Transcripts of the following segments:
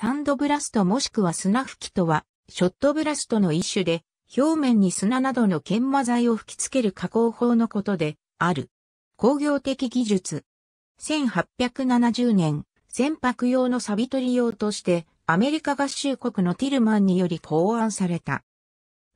サンドブラストもしくは砂吹きとは、ショットブラストの一種で、表面に砂などの研磨剤を吹き付ける加工法のことで、ある。工業的技術。1870年、船舶用の錆取り用として、アメリカ合衆国のティルマンにより考案された。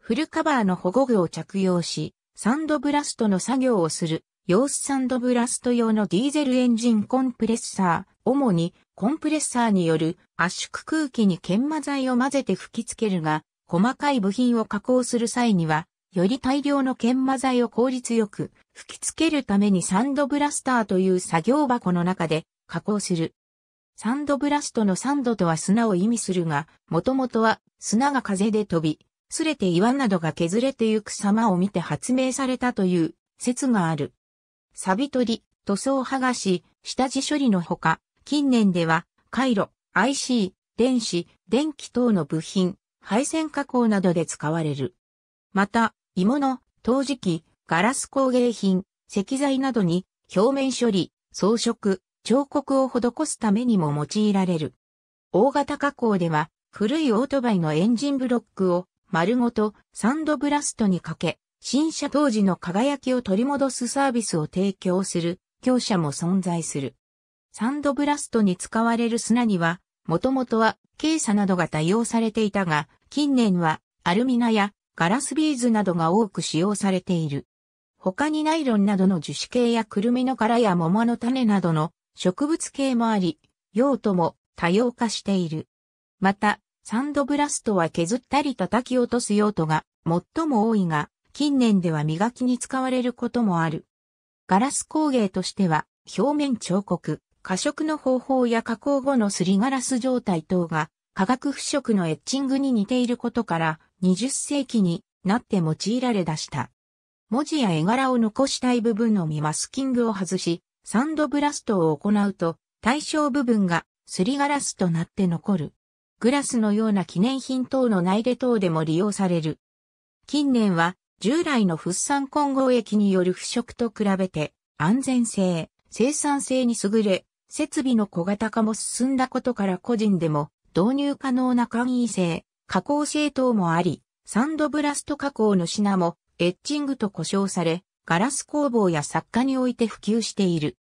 フルカバーの保護具を着用し、サンドブラストの作業をする、ヨースサンドブラスト用のディーゼルエンジンコンプレッサー、主にコンプレッサーによる圧縮空気に研磨剤を混ぜて吹き付けるが、細かい部品を加工する際には、より大量の研磨剤を効率よく吹き付けるためにサンドブラスターという作業箱の中で加工する。サンドブラストのサンドとは砂を意味するが、もともとは砂が風で飛び、すれて岩などが削れてゆく様を見て発明されたという説がある。錆取り、塗装剥がし、下地処理のほか、近年では、回路、IC、電子、電気等の部品、配線加工などで使われる。また、鋳物、陶磁器、ガラス工芸品、石材などに表面処理、装飾、彫刻を施すためにも用いられる。大型加工では、古いオートバイのエンジンブロックを丸ごとサンドブラストにかけ、新車当時の輝きを取り戻すサービスを提供する業者も存在する。サンドブラストに使われる砂には、もともとは、ケイサなどが多用されていたが、近年は、アルミナやガラスビーズなどが多く使用されている。他にナイロンなどの樹脂系やクルミの殻や桃の種などの植物系もあり、用途も多様化している。また、サンドブラストは削ったり叩き落とす用途が最も多いが、近年では磨きに使われることもある。ガラス工芸としては、表面彫刻、過食の方法や加工後のすりガラス状態等が化学腐食のエッチングに似ていることから20世紀になって用いられ出した。文字や絵柄を残したい部分のみマスキングを外し、サンドブラストを行うと対象部分がすりガラスとなって残る。グラスのような記念品等の内出等でも利用される。近年は従来のフッ酸混合液による腐食と比べて安全性、生産性に優れ、設備の小型化も進んだことから個人でも導入可能な簡易性、加工性等もあり、サンドブラスト加工の品もエッチングと呼称され、ガラス工房や作家において普及している。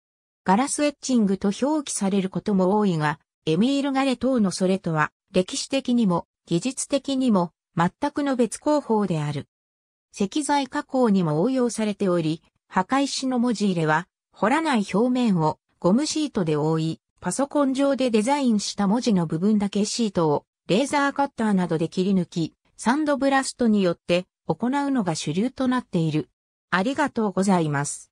ガラスエッチングと表記されることも多いが、エミール・ガレ等のそれとは、歴史的にも、技術的にも、全くの別工法である。石材加工にも応用されており、墓石の文字入れは、掘らない表面をゴムシートで覆い、パソコン上でデザインした文字の部分だけシートをレーザーカッターなどで切り抜き、サンドブラストによって行うのが主流となっている。ありがとうございます。